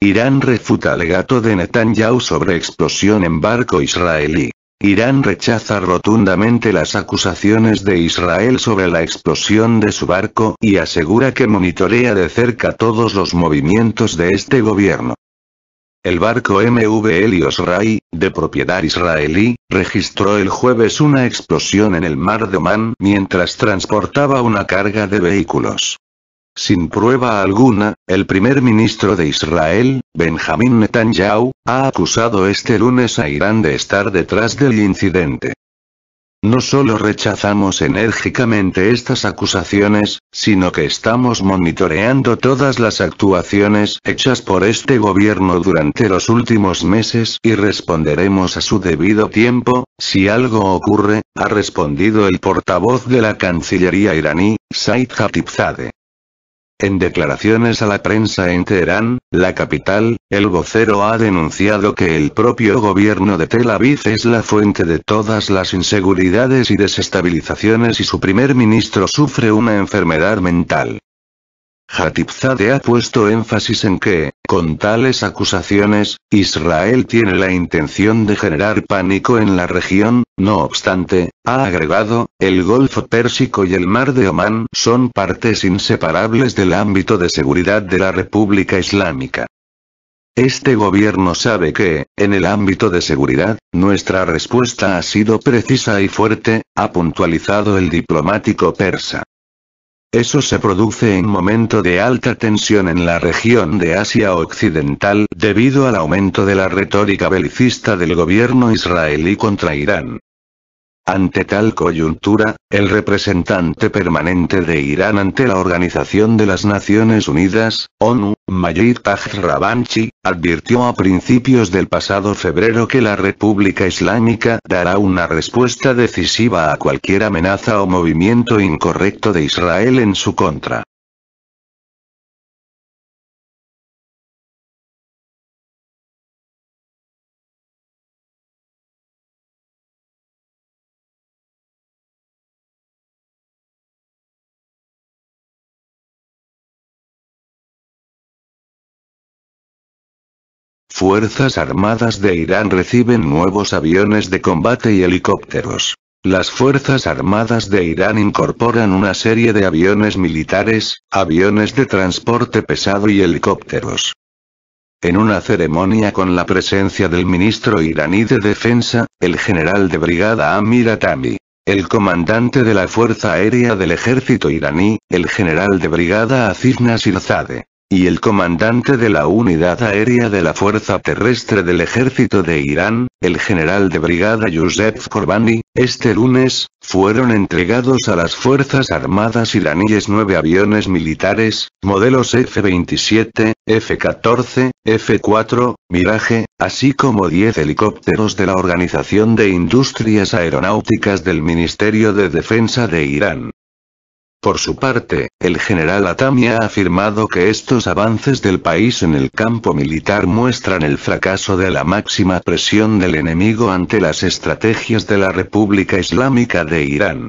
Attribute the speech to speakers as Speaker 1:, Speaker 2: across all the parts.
Speaker 1: Irán refuta alegato de Netanyahu sobre explosión en barco israelí. Irán rechaza rotundamente las acusaciones de Israel sobre la explosión de su barco y asegura que monitorea de cerca todos los movimientos de este gobierno. El barco MV Elios Ray, de propiedad israelí, registró el jueves una explosión en el mar de Oman mientras transportaba una carga de vehículos. Sin prueba alguna, el primer ministro de Israel, Benjamin Netanyahu, ha acusado este lunes a Irán de estar detrás del incidente. No solo rechazamos enérgicamente estas acusaciones, sino que estamos monitoreando todas las actuaciones hechas por este gobierno durante los últimos meses y responderemos a su debido tiempo, si algo ocurre, ha respondido el portavoz de la Cancillería iraní, Said Hatibzadeh. En declaraciones a la prensa en Teherán, la capital, el vocero ha denunciado que el propio gobierno de Tel Aviv es la fuente de todas las inseguridades y desestabilizaciones y su primer ministro sufre una enfermedad mental. Hatipzade ha puesto énfasis en que, con tales acusaciones, Israel tiene la intención de generar pánico en la región, no obstante, ha agregado, el Golfo Pérsico y el Mar de Omán son partes inseparables del ámbito de seguridad de la República Islámica. Este gobierno sabe que, en el ámbito de seguridad, nuestra respuesta ha sido precisa y fuerte, ha puntualizado el diplomático persa. Eso se produce en momento de alta tensión en la región de Asia Occidental debido al aumento de la retórica belicista del gobierno israelí contra Irán. Ante tal coyuntura, el representante permanente de Irán ante la Organización de las Naciones Unidas, ONU, Majid Taj Rabanchi, advirtió a principios del pasado febrero que la República Islámica dará una respuesta decisiva a cualquier amenaza o movimiento incorrecto de Israel en su contra. Fuerzas Armadas de Irán reciben nuevos aviones de combate y helicópteros. Las Fuerzas Armadas de Irán incorporan una serie de aviones militares, aviones de transporte pesado y helicópteros. En una ceremonia con la presencia del ministro iraní de Defensa, el general de brigada Amir Atami, el comandante de la Fuerza Aérea del Ejército iraní, el general de brigada Aziz Nasir y el comandante de la Unidad Aérea de la Fuerza Terrestre del Ejército de Irán, el general de brigada Youssef Korbani, este lunes, fueron entregados a las Fuerzas Armadas iraníes nueve aviones militares, modelos F-27, F-14, F-4, Mirage, así como diez helicópteros de la Organización de Industrias Aeronáuticas del Ministerio de Defensa de Irán. Por su parte, el general Atami ha afirmado que estos avances del país en el campo militar muestran el fracaso de la máxima presión del enemigo ante las estrategias de la República Islámica de Irán.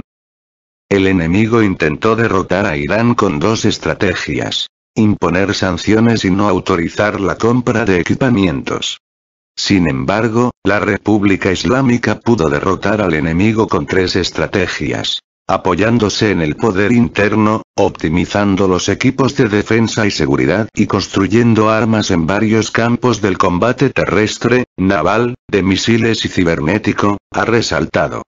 Speaker 1: El enemigo intentó derrotar a Irán con dos estrategias. Imponer sanciones y no autorizar la compra de equipamientos. Sin embargo, la República Islámica pudo derrotar al enemigo con tres estrategias apoyándose en el poder interno, optimizando los equipos de defensa y seguridad y construyendo armas en varios campos del combate terrestre, naval, de misiles y cibernético, ha resaltado.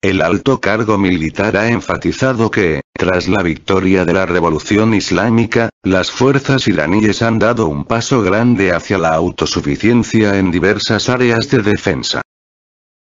Speaker 1: El alto cargo militar ha enfatizado que, tras la victoria de la Revolución Islámica, las fuerzas iraníes han dado un paso grande hacia la autosuficiencia en diversas áreas de defensa.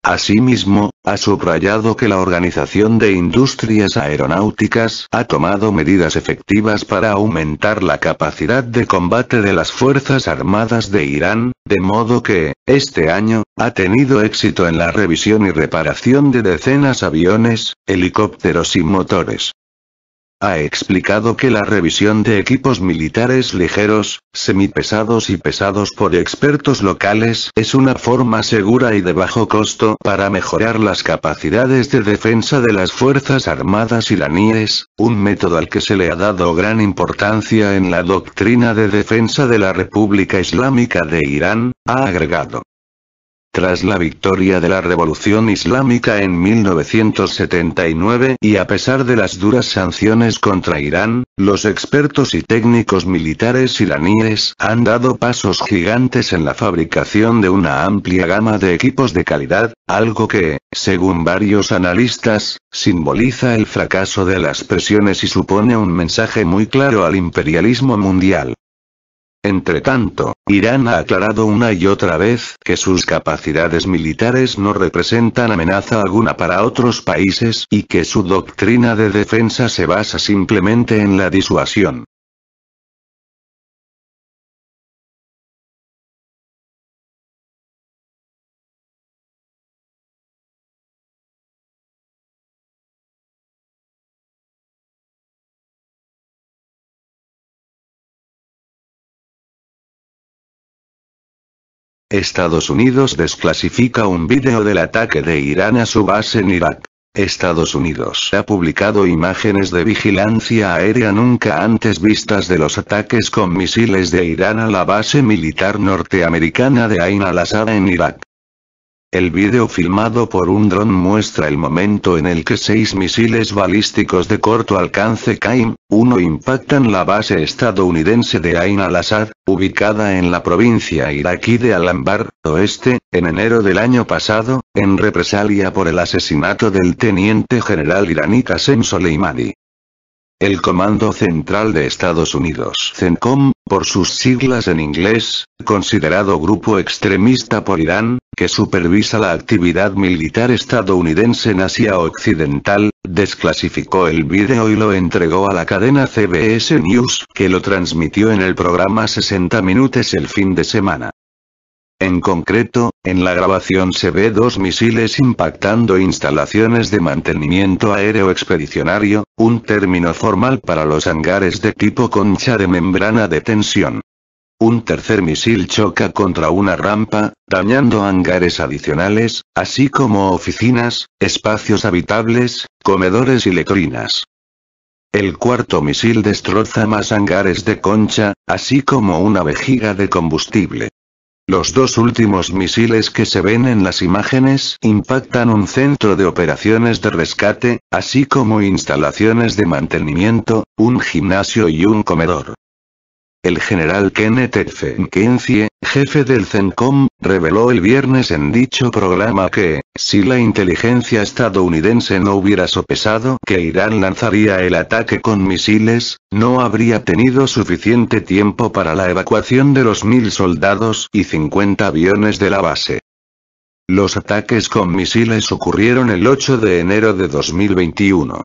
Speaker 1: Asimismo, ha subrayado que la Organización de Industrias Aeronáuticas ha tomado medidas efectivas para aumentar la capacidad de combate de las Fuerzas Armadas de Irán, de modo que, este año, ha tenido éxito en la revisión y reparación de decenas aviones, helicópteros y motores. Ha explicado que la revisión de equipos militares ligeros, semipesados y pesados por expertos locales es una forma segura y de bajo costo para mejorar las capacidades de defensa de las Fuerzas Armadas iraníes, un método al que se le ha dado gran importancia en la doctrina de defensa de la República Islámica de Irán, ha agregado. Tras la victoria de la Revolución Islámica en 1979 y a pesar de las duras sanciones contra Irán, los expertos y técnicos militares iraníes han dado pasos gigantes en la fabricación de una amplia gama de equipos de calidad, algo que, según varios analistas, simboliza el fracaso de las presiones y supone un mensaje muy claro al imperialismo mundial. Entre tanto, Irán ha aclarado una y otra vez que sus capacidades militares no representan amenaza alguna para otros países y que su doctrina de defensa se basa simplemente en la disuasión. Estados Unidos desclasifica un vídeo del ataque de Irán a su base en Irak. Estados Unidos ha publicado imágenes de vigilancia aérea nunca antes vistas de los ataques con misiles de Irán a la base militar norteamericana de Ain al-Assad en Irak. El video filmado por un dron muestra el momento en el que seis misiles balísticos de corto alcance caen, uno impactan la base estadounidense de Ain al-Assad, ubicada en la provincia iraquí de Al-Anbar, oeste, en enero del año pasado, en represalia por el asesinato del teniente general iraní Qasem Soleimani. El Comando Central de Estados Unidos, CENTCOM, por sus siglas en inglés, considerado grupo extremista por Irán, que supervisa la actividad militar estadounidense en Asia Occidental, desclasificó el vídeo y lo entregó a la cadena CBS News, que lo transmitió en el programa 60 Minutes el fin de semana. En concreto, en la grabación se ve dos misiles impactando instalaciones de mantenimiento aéreo expedicionario, un término formal para los hangares de tipo concha de membrana de tensión. Un tercer misil choca contra una rampa, dañando hangares adicionales, así como oficinas, espacios habitables, comedores y letrinas. El cuarto misil destroza más hangares de concha, así como una vejiga de combustible. Los dos últimos misiles que se ven en las imágenes impactan un centro de operaciones de rescate, así como instalaciones de mantenimiento, un gimnasio y un comedor. El general Kenneth F. McKenzie, jefe del CENCOM, reveló el viernes en dicho programa que, si la inteligencia estadounidense no hubiera sopesado que Irán lanzaría el ataque con misiles, no habría tenido suficiente tiempo para la evacuación de los mil soldados y 50 aviones de la base. Los ataques con misiles ocurrieron el 8 de enero de 2021.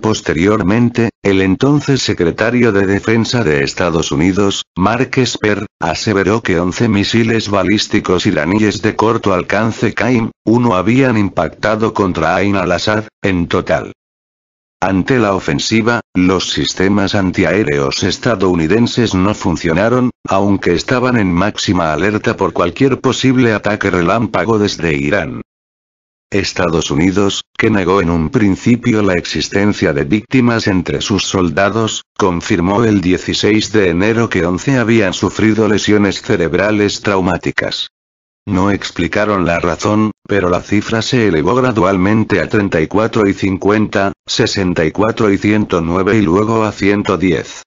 Speaker 1: Posteriormente, el entonces secretario de Defensa de Estados Unidos, Mark Esper, aseveró que 11 misiles balísticos iraníes de corto alcance Qaim-1 habían impactado contra Ain al-Assad, en total. Ante la ofensiva, los sistemas antiaéreos estadounidenses no funcionaron, aunque estaban en máxima alerta por cualquier posible ataque relámpago desde Irán. Estados Unidos, que negó en un principio la existencia de víctimas entre sus soldados, confirmó el 16 de enero que 11 habían sufrido lesiones cerebrales traumáticas. No explicaron la razón, pero la cifra se elevó gradualmente a 34 y 50, 64 y 109 y luego a 110.